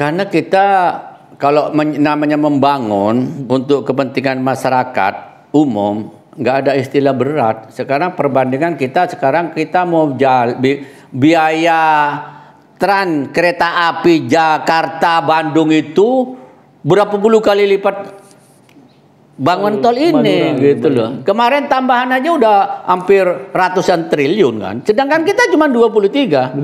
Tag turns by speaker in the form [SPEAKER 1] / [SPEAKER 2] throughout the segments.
[SPEAKER 1] Karena kita kalau namanya membangun untuk kepentingan masyarakat umum, nggak ada istilah berat. Sekarang perbandingan kita sekarang kita mau jal, bi, biaya tran kereta api Jakarta Bandung itu berapa puluh kali lipat bangun oh, tol ini Madura, gitu Madura. loh. Kemarin tambahan aja udah hampir ratusan triliun kan. Sedangkan kita cuma 23.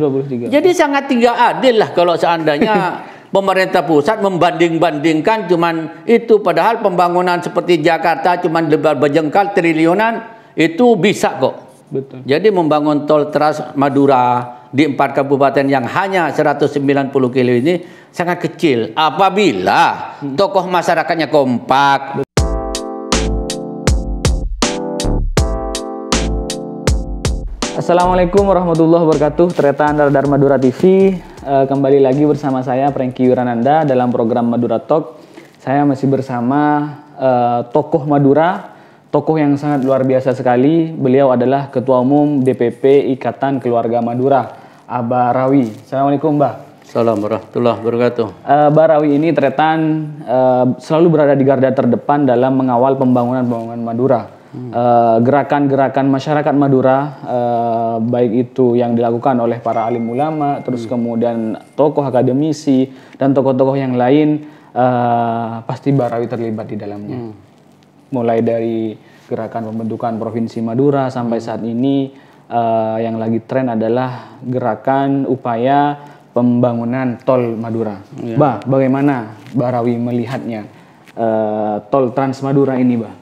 [SPEAKER 1] 23. Jadi sangat tidak adil lah kalau seandainya pemerintah pusat membanding-bandingkan cuman itu padahal pembangunan seperti Jakarta cuman lebar berjengkal triliunan itu bisa kok. Betul. Jadi membangun tol teras Madura di empat kabupaten yang hanya 190 kilo ini sangat kecil apabila hmm. tokoh masyarakatnya kompak. Betul.
[SPEAKER 2] Assalamualaikum warahmatullahi wabarakatuh. Ternyata Anda dari Madura TV. Eh, kembali lagi bersama saya Franky Yurananda dalam program Madura Talk. Saya masih bersama uh, tokoh Madura, tokoh yang sangat luar biasa sekali. Beliau adalah Ketua Umum DPP Ikatan Keluarga Madura, Abah Rawi. Assalamualaikum, Mbah. Salam warahmatullahi wabarakatuh. Uh, Rawi ini Tretan selalu berada di garda terdepan dalam mengawal pembangunan pembangunan Madura. Eh, gerakan-gerakan uh, masyarakat Madura uh, baik itu yang dilakukan oleh para alim ulama terus hmm. kemudian tokoh akademisi dan tokoh-tokoh yang lain uh, pasti Barawi terlibat di dalamnya hmm. mulai dari gerakan pembentukan provinsi Madura sampai hmm. saat ini uh, yang lagi tren adalah gerakan upaya pembangunan tol Madura. Yeah. Bah, bagaimana Barawi melihatnya uh, tol Trans Madura ini, Bah?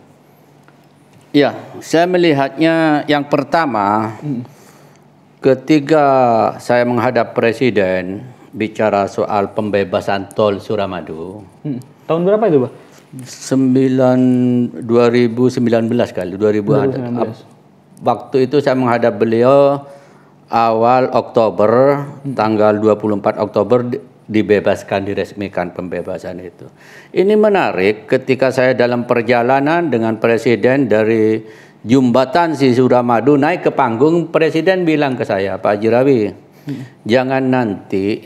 [SPEAKER 1] Ya, saya melihatnya yang pertama hmm. ketika saya menghadap presiden bicara soal pembebasan tol Suramadu. Hmm. Tahun berapa itu, Pak? 9 2019 kali 2019. waktu itu saya menghadap beliau awal Oktober hmm. tanggal 24 Oktober dibebaskan, diresmikan pembebasan itu. Ini menarik ketika saya dalam perjalanan dengan presiden dari Jumbatan si Suramadu naik ke panggung, presiden bilang ke saya, Pak Jirawi, hmm. jangan nanti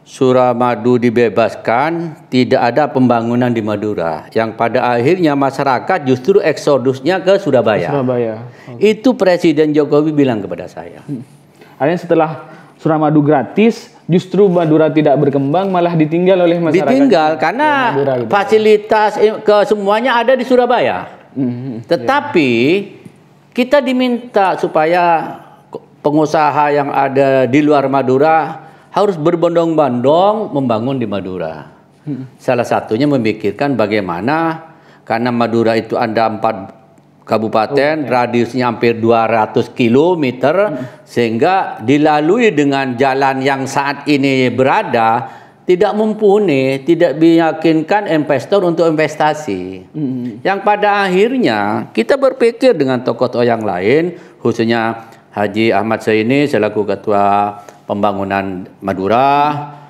[SPEAKER 1] Suramadu dibebaskan, tidak ada pembangunan di Madura. Yang pada akhirnya masyarakat justru eksodusnya ke Surabaya. Surabaya. Okay. Itu Presiden
[SPEAKER 2] Jokowi bilang kepada saya. Hmm. setelah Suramadu gratis, justru Madura tidak berkembang malah ditinggal oleh masyarakat. Ditinggal karena Madura, gitu. fasilitas
[SPEAKER 1] eh, ke semuanya ada di Surabaya. Mm-hmm. Tetapi yeah. kita diminta supaya pengusaha yang ada di luar Madura harus berbondong-bondong membangun di Madura. Mm-hmm. Salah satunya memikirkan bagaimana karena Madura itu ada empat kabupaten, iya. radiusnya hampir 200 km hmm. sehingga dilalui dengan jalan yang saat ini berada tidak mumpuni, tidak meyakinkan investor untuk investasi. Hmm. Yang pada akhirnya kita berpikir dengan tokoh-tokoh yang lain khususnya Haji Ahmad Saini selaku ketua pembangunan Madura, hmm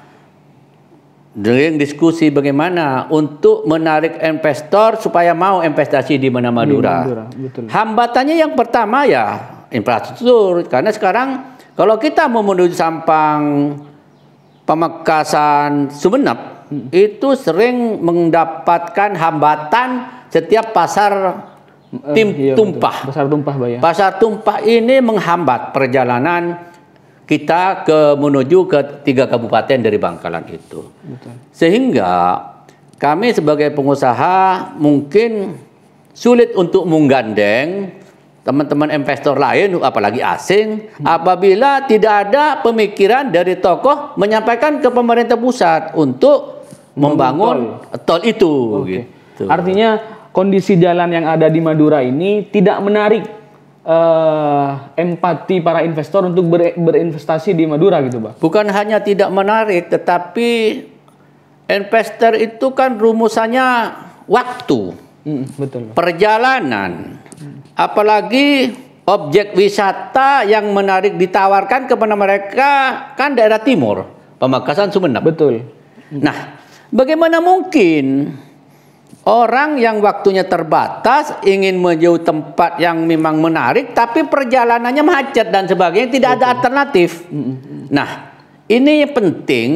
[SPEAKER 1] dengan diskusi bagaimana untuk menarik investor supaya mau investasi di Mana Madura. Di Madura betul. Hambatannya yang pertama ya infrastruktur karena sekarang kalau kita mau menuju Sampang, Pemekasan, Sumenep hmm. itu sering mendapatkan hambatan setiap pasar eh, tim uh, iya, tumpah. Betul. Pasar tumpah, Baya. Pasar tumpah ini menghambat perjalanan kita ke menuju ke tiga kabupaten dari Bangkalan itu. Betul. Sehingga kami sebagai pengusaha mungkin sulit untuk menggandeng teman-teman investor lain apalagi asing hmm. apabila tidak ada pemikiran dari tokoh menyampaikan ke pemerintah pusat untuk membangun tol, tol itu okay. gitu.
[SPEAKER 2] Artinya kondisi jalan yang ada di Madura ini tidak menarik uh,
[SPEAKER 1] empati para investor untuk ber, berinvestasi di Madura gitu, Pak? Bukan hanya tidak menarik, tetapi investor itu kan rumusannya waktu, hmm, betul, perjalanan, apalagi objek wisata yang menarik ditawarkan kepada mereka kan daerah timur, Pemekasan Sumenep, Betul. Hmm. Nah, bagaimana mungkin? Orang yang waktunya terbatas ingin menuju tempat yang memang menarik, tapi perjalanannya macet dan sebagainya, tidak Betul. ada alternatif. Mm, mm, mm. Nah, ini penting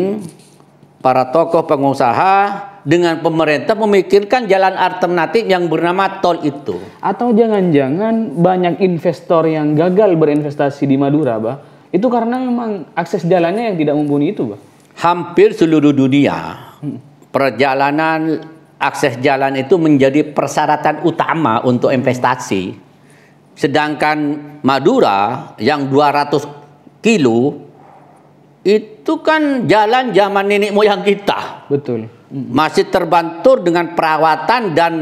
[SPEAKER 1] para tokoh pengusaha dengan pemerintah memikirkan jalan alternatif yang bernama tol itu.
[SPEAKER 2] Atau jangan-jangan banyak investor yang gagal berinvestasi di Madura, bah, itu karena memang akses jalannya yang tidak mumpuni itu, bah.
[SPEAKER 1] Hampir seluruh dunia perjalanan akses jalan itu menjadi persyaratan utama untuk investasi. Sedangkan Madura yang 200 kilo itu kan jalan zaman nenek moyang kita. Betul. Masih terbantur dengan perawatan dan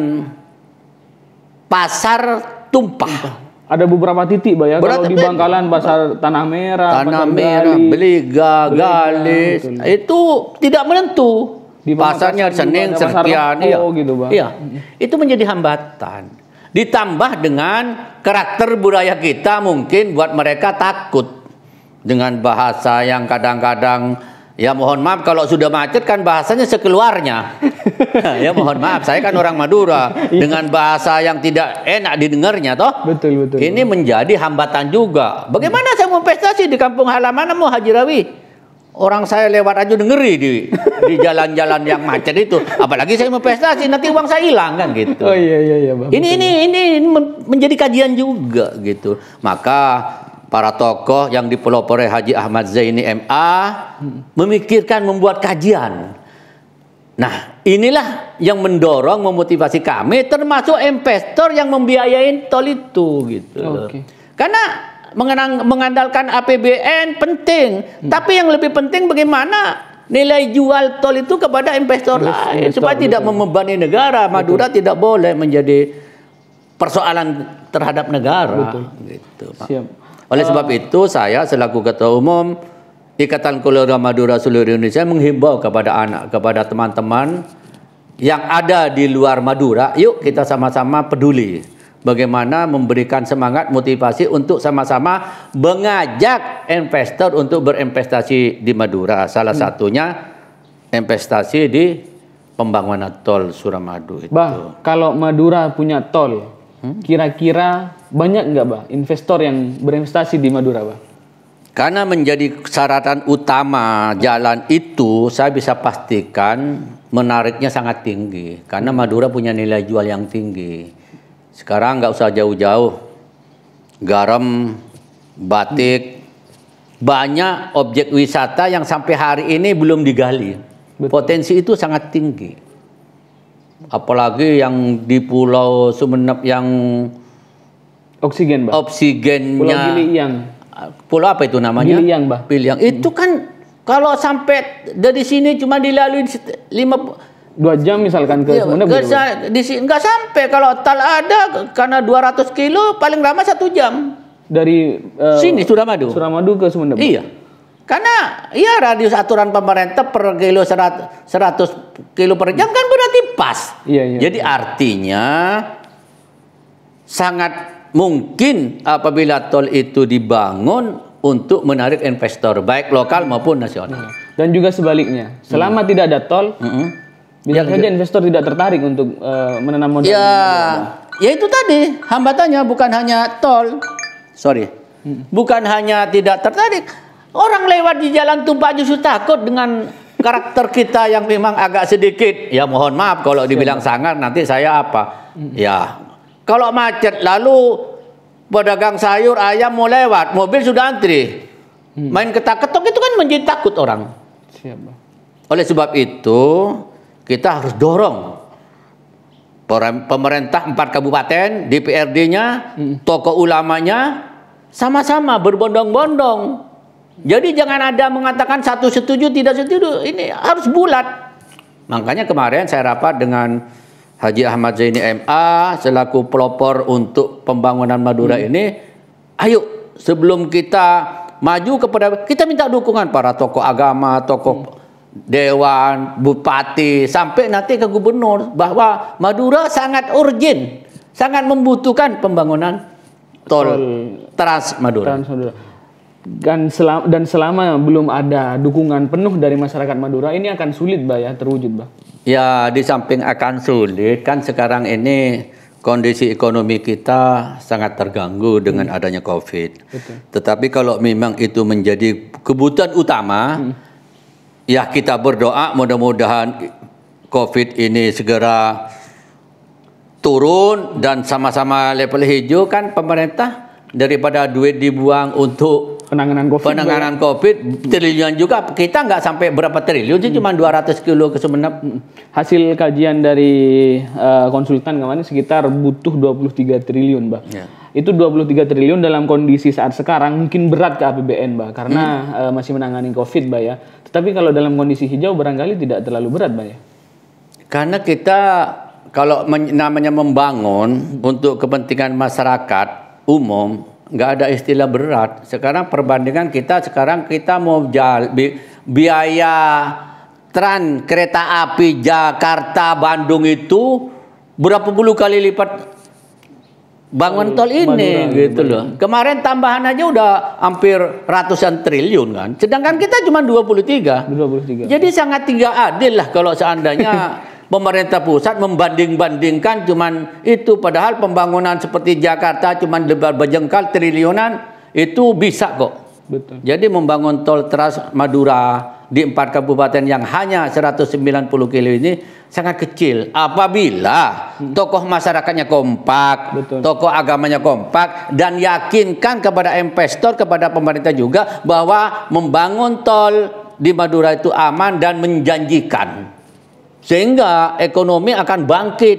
[SPEAKER 1] pasar tumpah. tumpah. Ada beberapa titik, Pak ya. Kalau di Bangkalan
[SPEAKER 2] pasar Tanah Merah, Tanah Merah, Beliga, Galis,
[SPEAKER 1] itu tidak menentu di pasarnya Senin Setia, iya. gitu Iya. Itu menjadi hambatan. Ditambah dengan karakter budaya kita mungkin buat mereka takut dengan bahasa yang kadang-kadang ya mohon maaf kalau sudah macet kan bahasanya sekeluarnya. ya mohon maaf saya kan orang Madura iya. dengan bahasa yang tidak enak didengarnya toh. Betul betul. Ini betul. menjadi hambatan juga. Bagaimana iya. saya mau prestasi di kampung halaman mau Haji Rawi Orang saya lewat aja dengeri di di jalan-jalan yang macet itu. Apalagi saya mau sih nanti uang saya hilang kan gitu. Oh iya iya iya. Ini ini ini menjadi kajian juga gitu. Maka para tokoh yang dipelopori Haji Ahmad Zaini MA hmm. memikirkan membuat kajian. Nah, inilah yang mendorong memotivasi kami termasuk investor yang membiayain tol itu gitu. Oke. Karena mengandalkan APBN penting, hmm. tapi yang lebih penting bagaimana nilai jual tol itu kepada investor lain investor, supaya tidak membebani negara. Madura betul. tidak boleh menjadi persoalan terhadap negara. Betul. Gitu, Pak. Siap. Oleh uh, sebab eh. itu saya selaku ketua umum Ikatan Keluarga Madura seluruh Indonesia menghimbau kepada anak kepada teman-teman yang ada di luar Madura, yuk kita sama-sama peduli bagaimana memberikan semangat motivasi untuk sama-sama mengajak investor untuk berinvestasi di Madura. Salah hmm. satunya investasi di pembangunan tol Suramadu itu.
[SPEAKER 2] Bah, kalau Madura punya tol, hmm? kira-kira hmm? banyak nggak, Bah, investor yang berinvestasi di Madura, Bah?
[SPEAKER 1] Karena menjadi syaratan utama jalan itu, saya bisa pastikan menariknya sangat tinggi. Karena hmm. Madura punya nilai jual yang tinggi sekarang nggak usah jauh-jauh. Garam, batik, banyak objek wisata yang sampai hari ini belum digali. Betul. Potensi itu sangat tinggi. Apalagi yang di Pulau Sumenep yang oksigen, bah. Oksigennya Pulau Giliang. Pulau apa itu namanya? Giliang, bah Giliang. Itu kan kalau sampai dari sini cuma dilalui lima dua jam misalkan ke ya, Sumeneb ke, gitu, di sini nggak sampai kalau tal ada karena 200 kilo paling lama satu jam
[SPEAKER 2] dari uh, sini Suramadu Suramadu ke Sumeneb iya
[SPEAKER 1] karena iya radius aturan pemerintah per kilo 100, 100 kilo per jam kan berarti pas. Iya, iya. Jadi artinya sangat mungkin apabila tol itu dibangun untuk menarik investor baik lokal maupun nasional. Dan juga sebaliknya, selama hmm. tidak ada tol, hmm.
[SPEAKER 2] Bisa saja investor tidak tertarik untuk uh, menanam
[SPEAKER 1] modal. Ya, ya itu tadi hambatannya bukan hanya tol, sorry, hmm. bukan hanya tidak tertarik. Orang lewat di jalan tumpah justru takut dengan karakter kita yang memang agak sedikit. Ya mohon maaf kalau dibilang sangat nanti saya apa? Hmm. Ya, kalau macet lalu pedagang sayur ayam mau lewat, mobil sudah antri. Hmm. Main ketak-ketok itu kan menjadi takut orang. Siapa? Oleh sebab itu, kita harus dorong pemerintah empat kabupaten, DPRD-nya, hmm. tokoh ulamanya sama-sama berbondong-bondong. Jadi jangan ada mengatakan satu setuju tidak setuju, ini harus bulat. Makanya kemarin saya rapat dengan Haji Ahmad Zaini MA selaku pelopor untuk pembangunan Madura hmm. ini, ayo sebelum kita maju kepada kita minta dukungan para tokoh agama, tokoh hmm dewan, bupati, sampai nanti ke gubernur bahwa Madura sangat urgent, sangat membutuhkan pembangunan tol, Trans
[SPEAKER 2] Madura. Trans Madura. Dan selama, dan selama belum ada dukungan penuh dari masyarakat Madura, ini akan sulit, Mbak, ya, terwujud, Mbak.
[SPEAKER 1] Ya, di samping akan sulit, kan sekarang ini kondisi ekonomi kita sangat terganggu dengan hmm. adanya COVID. Betul. Tetapi kalau memang itu menjadi kebutuhan utama, hmm ya kita berdoa mudah-mudahan COVID ini segera turun dan sama-sama level hijau kan pemerintah daripada duit dibuang untuk penanganan COVID. Penanganan juga. Ya? COVID triliun juga kita nggak sampai berapa triliun sih hmm. cuma 200 kilo ke hmm. Hasil kajian dari uh, konsultan
[SPEAKER 2] kemarin sekitar butuh 23 triliun, Mbak. Yeah. Itu 23 triliun dalam kondisi saat sekarang mungkin berat ke APBN, Mbak, karena hmm. uh, masih menangani COVID, Mbak ya. Tetapi kalau dalam kondisi hijau barangkali tidak terlalu berat, Mbak ya.
[SPEAKER 1] Karena kita kalau namanya membangun untuk kepentingan masyarakat umum nggak ada istilah berat. Sekarang perbandingan kita sekarang kita mau jal, bi, biaya tran kereta api Jakarta Bandung itu berapa puluh kali lipat bangun oh, tol ini Madura, gitu Madura. loh. Kemarin tambahan aja udah hampir ratusan triliun kan. Sedangkan kita cuma 23. 23. Jadi sangat tidak adil lah kalau seandainya pemerintah pusat membanding-bandingkan cuman itu padahal pembangunan seperti Jakarta cuman berjengkal triliunan itu bisa kok. Betul. Jadi membangun tol Trans Madura di empat kabupaten yang hanya 190 kilo ini sangat kecil. Apabila hmm. tokoh masyarakatnya kompak, Betul. tokoh agamanya kompak dan yakinkan kepada investor, kepada pemerintah juga bahwa membangun tol di Madura itu aman dan menjanjikan. Sehingga ekonomi akan bangkit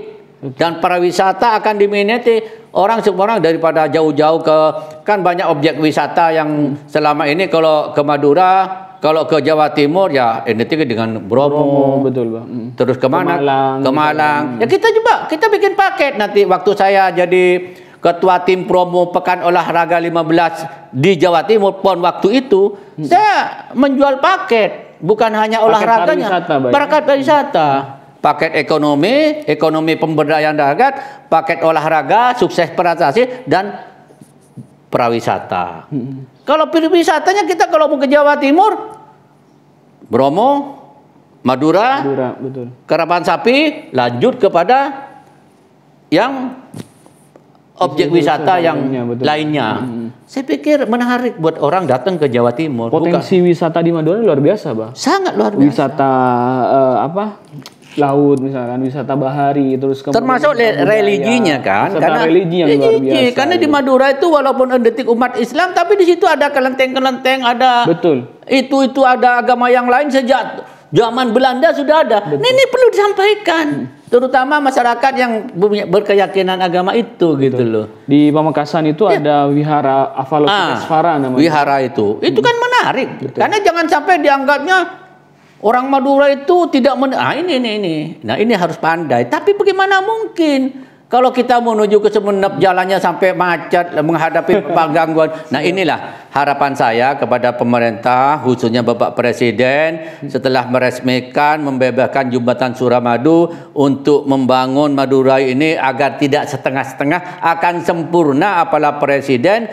[SPEAKER 1] dan para wisata akan diminati orang semua orang daripada jauh-jauh ke kan banyak objek wisata yang selama ini kalau ke Madura kalau ke Jawa Timur ya identik dengan Bromo, Bromo betul bang. Mm. Terus kemana? Ke Malang. Ke Malang. Gitu. Ya kita coba kita bikin paket nanti waktu saya jadi ketua tim promo pekan olahraga 15 di Jawa Timur pon waktu itu hmm. saya menjual paket bukan hanya olahraganya, paket pariwisata, paket ekonomi, ekonomi pemberdayaan darat, paket olahraga, sukses prestasi dan pariwisata. Hmm. Kalau pariwisatanya kita kalau mau ke Jawa Timur, Bromo, Madura, Madura betul. Karapan Sapi, lanjut kepada yang objek wisata yang lainnya. Hmm. Saya pikir menarik buat orang datang ke Jawa Timur. Potensi buka. wisata di Madura luar biasa, Bang. Sangat luar biasa.
[SPEAKER 2] Wisata uh, apa? laut misalkan wisata bahari terus kemudian termasuk religinya kan karena religi yang religi, luar iya, iya, biasa karena di
[SPEAKER 1] Madura itu walaupun endetik umat Islam tapi di situ ada kelenteng-kelenteng ada betul itu itu ada agama yang lain sejak zaman Belanda sudah ada nah, betul. ini, ini perlu disampaikan hmm terutama masyarakat yang berkeyakinan agama itu gitu loh. Di Pamekasan itu ya. ada wihara Avalokitesvara ah, namanya. Wihara itu. Itu kan menarik Betul. karena jangan sampai dianggapnya orang Madura itu tidak men ah ini ini ini. Nah, ini harus pandai. Tapi bagaimana mungkin kalau kita menuju ke semenep jalannya sampai macet menghadapi gangguan. Nah iya. inilah harapan saya kepada pemerintah khususnya Bapak Presiden setelah meresmikan membebaskan jembatan Suramadu untuk membangun Madurai ini agar tidak setengah-setengah akan sempurna apalah Presiden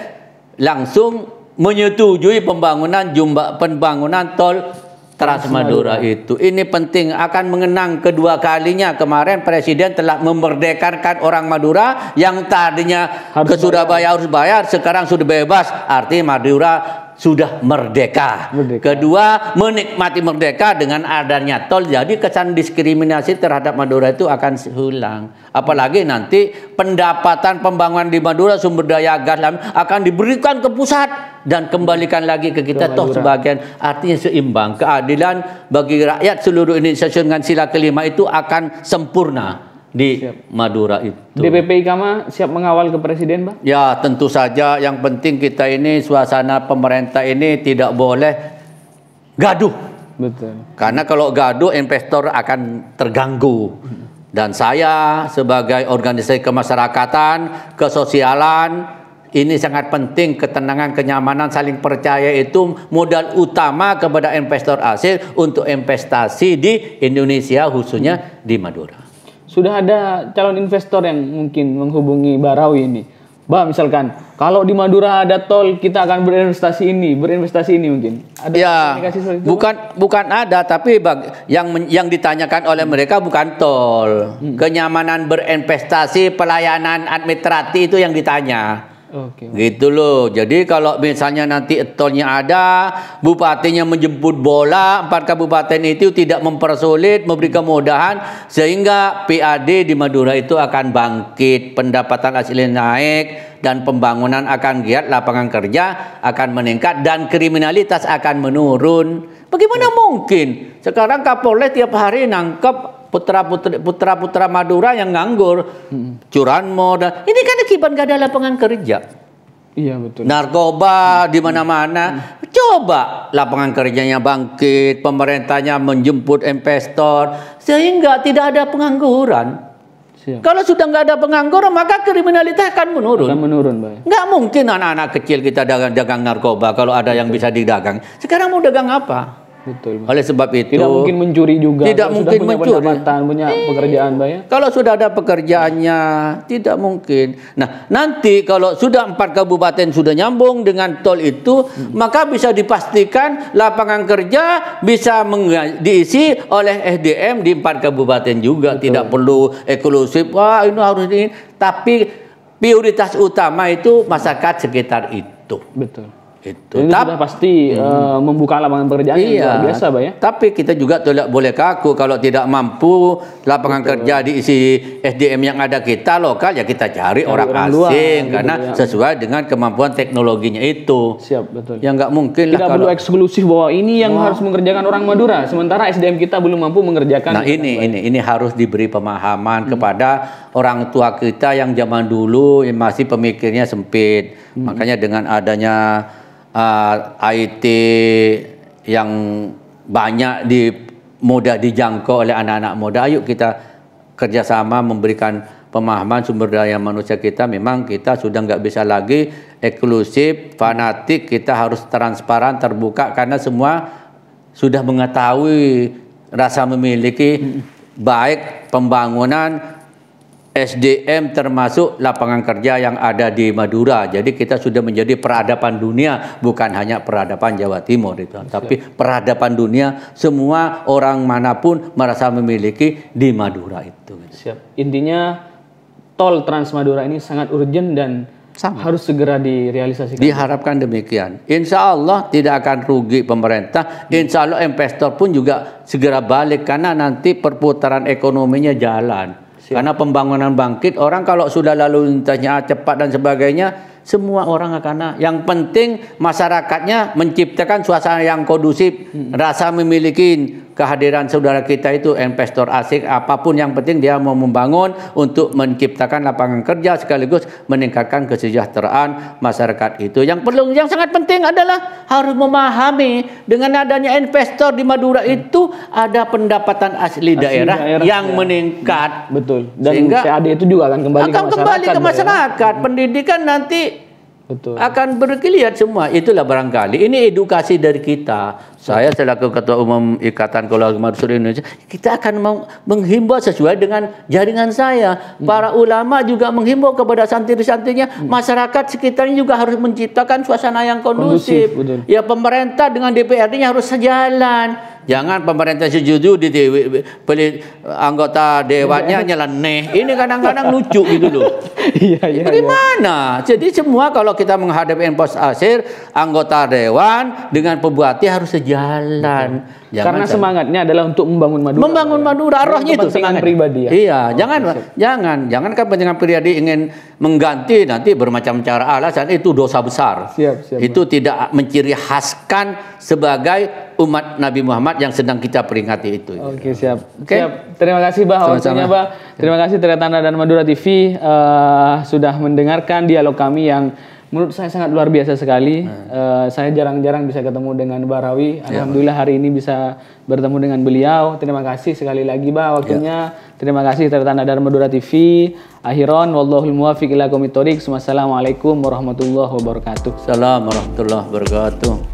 [SPEAKER 1] langsung menyetujui pembangunan jumba, pembangunan tol Trans Madura itu. Ini penting akan mengenang kedua kalinya kemarin presiden telah memerdekakan orang Madura yang tadinya harus ke Surabaya bayar. harus bayar sekarang sudah bebas. Arti Madura sudah merdeka. merdeka. Kedua, menikmati merdeka dengan adanya tol. Jadi kesan diskriminasi terhadap Madura itu akan hilang. Apalagi nanti pendapatan pembangunan di Madura sumber daya gas akan diberikan ke pusat dan kembalikan lagi ke kita toh sebagian artinya seimbang keadilan bagi rakyat seluruh Indonesia dengan sila kelima itu akan sempurna di siap. Madura itu. DPP IKAMA siap mengawal ke presiden, Pak? Ya, tentu saja yang penting kita ini suasana pemerintah ini tidak boleh gaduh. Betul. Karena kalau gaduh investor akan terganggu. Dan saya sebagai organisasi kemasyarakatan, kesosialan, ini sangat penting ketenangan, kenyamanan, saling percaya itu modal utama kepada investor asing untuk investasi di Indonesia khususnya di Madura sudah ada
[SPEAKER 2] calon investor yang mungkin menghubungi Barawi ini. Bah, misalkan kalau di Madura ada tol, kita
[SPEAKER 1] akan berinvestasi ini, berinvestasi ini mungkin. Ada ya, itu? bukan bukan ada, tapi bag, yang yang ditanyakan oleh mereka bukan tol, hmm. kenyamanan berinvestasi, pelayanan administrasi itu yang ditanya. Okay. Gitu loh. Jadi kalau misalnya nanti etolnya ada, bupatinya menjemput bola, empat kabupaten itu tidak mempersulit, memberi kemudahan sehingga PAD di Madura itu akan bangkit, pendapatan asli naik dan pembangunan akan giat, lapangan kerja akan meningkat dan kriminalitas akan menurun. Bagaimana mungkin sekarang Kapolres tiap hari nangkep putra putri putra putra Madura yang nganggur, hmm. curan moda ini kan akibat gak ada lapangan kerja. Iya betul. Narkoba hmm. di mana-mana. Hmm. Coba lapangan kerjanya bangkit, pemerintahnya menjemput investor sehingga tidak ada pengangguran. Siap. Kalau sudah nggak ada pengangguran, maka kriminalitas akan menurun. Akan menurun, Pak. Nggak mungkin anak-anak kecil kita dagang, dagang narkoba kalau ada Betul. yang bisa didagang. Sekarang mau dagang apa? Betul. Oleh sebab itu tidak mungkin mencuri juga. Tidak Kalau mungkin punya mencuri. Pendapatan, punya iya. pekerjaan banyak. Ya? Kalau sudah ada pekerjaannya, tidak mungkin. Nah, nanti kalau sudah empat kabupaten sudah nyambung dengan tol itu, hmm. maka bisa dipastikan lapangan kerja bisa diisi oleh SDM di empat kabupaten juga. Betul. Tidak perlu eksklusif. Wah, ini harus ini. Tapi prioritas utama itu masyarakat sekitar itu. Betul. Itu. Jadi Tapi,
[SPEAKER 2] sudah pasti hmm. Eh, membuka lapangan pekerjaan
[SPEAKER 1] iya. yang luar biasa, Pak ya. Tapi kita juga tidak boleh kaku kalau tidak mampu lapangan Betul. kerja diisi SDM yang ada kita lokal ya kita cari, orang, orang asing luar, karena gitu, ya. sesuai dengan kemampuan teknologinya itu. Siap, betul. Yang nggak mungkin tidak perlu eksklusif bahwa ini yang Wah. harus mengerjakan orang Madura, sementara SDM kita belum mampu mengerjakan. Nah, ini ini ini harus diberi pemahaman hmm. kepada orang tua kita yang zaman dulu yang masih pemikirnya sempit. Hmm. Makanya dengan adanya uh, ah, IT yang banyak di mudah dijangkau oleh anak-anak muda. Ayo kita kerjasama memberikan pemahaman sumber daya manusia kita. Memang kita sudah nggak bisa lagi eksklusif, fanatik. Kita harus transparan, terbuka karena semua sudah mengetahui rasa memiliki baik pembangunan SDM termasuk lapangan kerja yang ada di Madura. Jadi kita sudah menjadi peradaban dunia, bukan hanya peradaban Jawa Timur itu, tapi peradaban dunia semua orang manapun merasa memiliki di Madura itu. Siap. Intinya tol Trans Madura ini sangat urgent dan sama. harus segera direalisasikan. Diharapkan demikian. Insya Allah tidak akan rugi pemerintah. Hmm. Insya Allah investor pun juga segera balik karena nanti perputaran ekonominya jalan karena pembangunan bangkit, orang kalau sudah lalu lintasnya cepat dan sebagainya, semua orang akan yang penting masyarakatnya menciptakan suasana yang kondusif hmm. rasa memiliki kehadiran saudara kita itu investor asing apapun yang penting dia mau membangun untuk menciptakan lapangan kerja sekaligus meningkatkan kesejahteraan masyarakat itu yang perlu yang sangat penting adalah harus memahami dengan adanya investor di Madura hmm. itu ada pendapatan asli, asli daerah, daerah yang ya. meningkat
[SPEAKER 2] betul dan Sehingga, CAD itu juga
[SPEAKER 1] akan kembali akan ke masyarakat kembali ke masyarakat ya. pendidikan nanti Betul. Akan berkelihat semua. Itulah barangkali. Ini edukasi dari kita. Saya selaku Ketua Umum Ikatan Keluarga Marsur Indonesia, kita akan menghimbau sesuai dengan jaringan saya. Para ulama juga menghimbau kepada santri-santrinya, hmm. masyarakat sekitarnya juga harus menciptakan suasana yang kondusif. kondusif ya pemerintah dengan DPRD-nya harus sejalan Jangan pemerintah sejuju di beli anggota dewannya iya. nyeleneh. Ini kadang-kadang lucu gitu loh. Iya, iya. Bagaimana? Iya. Yeah. Jadi semua kalau kita menghadapi impos asir, anggota dewan dengan pembuati harus sejalan. Yeah. Jangan Karena jangan. semangatnya adalah untuk membangun Madura. Membangun iya. Madura, ya. itu semangat pribadi ya. Iya, oh, jangan maksud. jangan jangan kan pentingan pribadi ingin mengganti nanti bermacam cara alasan itu dosa besar. Siap, siap. Itu tidak menciri khaskan sebagai umat Nabi Muhammad yang sedang kita peringati itu.
[SPEAKER 2] Oke, okay, siap. Okay? Siap. Terima kasih Bah Sama-sama. Bah.
[SPEAKER 1] Terima kasih Teretanda dan Madura
[SPEAKER 2] TV uh, eh, sudah mendengarkan dialog kami yang menurut saya sangat luar biasa sekali. Hmm. Uh, saya jarang-jarang bisa ketemu dengan Barawi. Ya, Alhamdulillah hari ini bisa bertemu dengan beliau. Terima kasih sekali lagi Bah waktunya. Ya. Terima kasih Tertanda dan Madura TV. Akhiron wallahul muwafiq ila Wassalamualaikum warahmatullahi wabarakatuh. Assalamualaikum
[SPEAKER 1] warahmatullahi wabarakatuh.